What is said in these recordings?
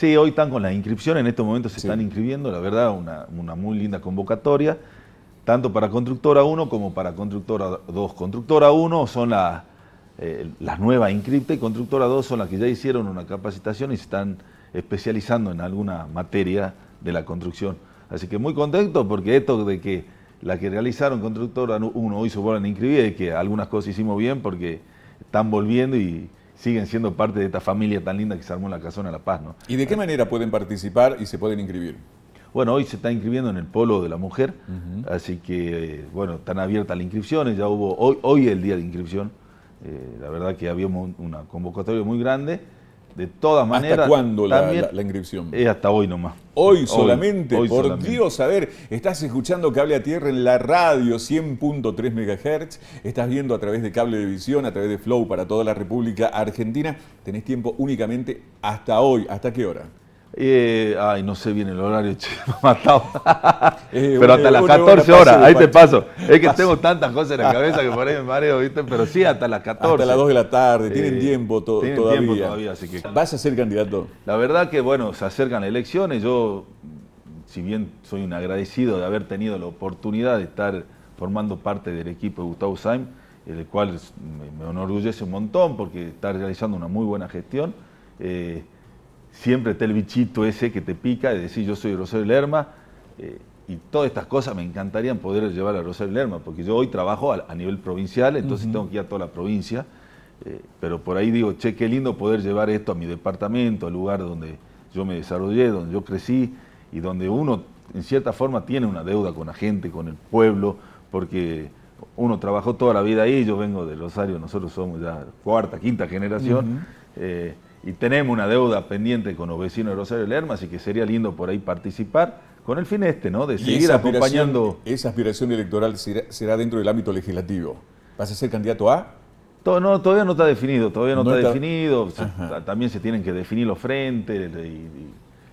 Sí, hoy están con la inscripción, en este momento se están inscribiendo, la verdad, una, muy linda convocatoria, tanto para Constructora 1 como para Constructora 2. Constructora 1 son las eh, nuevas inscriptas y Constructora 2 son las que ya hicieron una capacitación y se están especializando en alguna materia de la construcción. Así que muy contento porque esto de que la que realizaron Constructora 1 hoy se vuelven a inscribir y que algunas cosas hicimos bien porque están volviendo y siguen siendo parte de esta familia tan linda que se armó en la Casona La Paz. ¿no? ¿Y de qué eh, manera pueden participar y se pueden inscribir? Bueno, hoy se está inscribiendo en el Polo de la Mujer, así que, bueno, están abiertas las inscripciones, ya hubo, hoy, hoy el día de inscripción, eh, la verdad que había una convocatoria muy grande, de todas maneras. ¿Hasta cuándo la, inscripción? Es hasta hoy nomás. Hoy solamente. por Dios, a ver, estás escuchando Cable a Tierra en la radio 100.3 MHz, estás viendo a través de cable de visión, a través de Flow para toda la República Argentina. Tenés tiempo únicamente hasta hoy. ¿Hasta qué hora? Eh, ay, no sé bien el horario, che, me ha matado. Eh, pero hasta las 14 horas, ahí te paso. Es que tengo tantas cosas en la cabeza que por ahí me mareo, ¿viste? Pero sí, hasta las 14. Hasta las 2 de la tarde, tienen tiempo todavía. así que... ¿Vas a ser candidato? La verdad que, bueno, se acercan elecciones. Yo, si bien soy un agradecido de haber tenido la oportunidad de estar formando parte del equipo de Gustavo Saim, el cual me, enorgullece un montón porque está realizando una muy buena gestión. Eh, siempre está el bichito ese que te pica de decir yo soy Rosario Lerma eh, y todas estas cosas me encantarían poder llevar a Rosario Lerma, porque yo hoy trabajo a, nivel provincial, entonces tengo que ir a toda la provincia, eh, pero por ahí digo, che, qué lindo poder llevar esto a mi departamento, al lugar donde yo me desarrollé, donde yo crecí y donde uno en cierta forma tiene una deuda con la gente, con el pueblo, porque uno trabajó toda la vida ahí, yo vengo de Rosario, nosotros somos ya cuarta, quinta generación y tenemos una deuda pendiente con los vecinos de Rosario Lerma, así que sería lindo por ahí participar con el fin este, ¿no? De seguir acompañando. ¿Esa aspiración electoral será, dentro del ámbito legislativo? ¿Vas a ser candidato a? no, todavía no está definido, todavía no, está, definido. también se tienen que definir los frentes.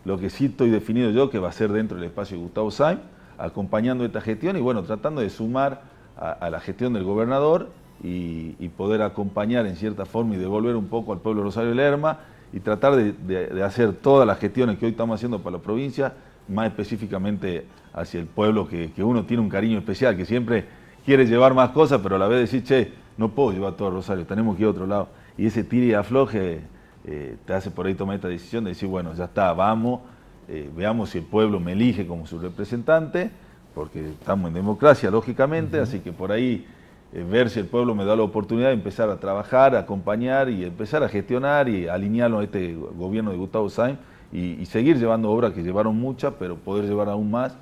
lo que sí estoy definido yo, que va a ser dentro del espacio de Gustavo Sainz, acompañando esta gestión y bueno, tratando de sumar a la gestión del gobernador y, poder acompañar en cierta forma y devolver un poco al pueblo Rosario Lerma y tratar de, hacer todas las gestiones que hoy estamos haciendo para la provincia, más específicamente hacia el pueblo que, uno tiene un cariño especial, que siempre quiere llevar más cosas, pero a la vez decir, che, no puedo llevar todo Rosario, tenemos que ir a otro lado. Y ese tire y afloje eh, te hace por ahí tomar esta decisión de decir, bueno, ya está, vamos, eh, veamos si el pueblo me elige como su representante, porque estamos en democracia, lógicamente, así que por ahí eh, ver si el pueblo me da la oportunidad de empezar a trabajar, a acompañar y empezar a gestionar y alinearlo a este gobierno de Gustavo Sainz y seguir llevando obras que llevaron muchas, pero poder llevar aún más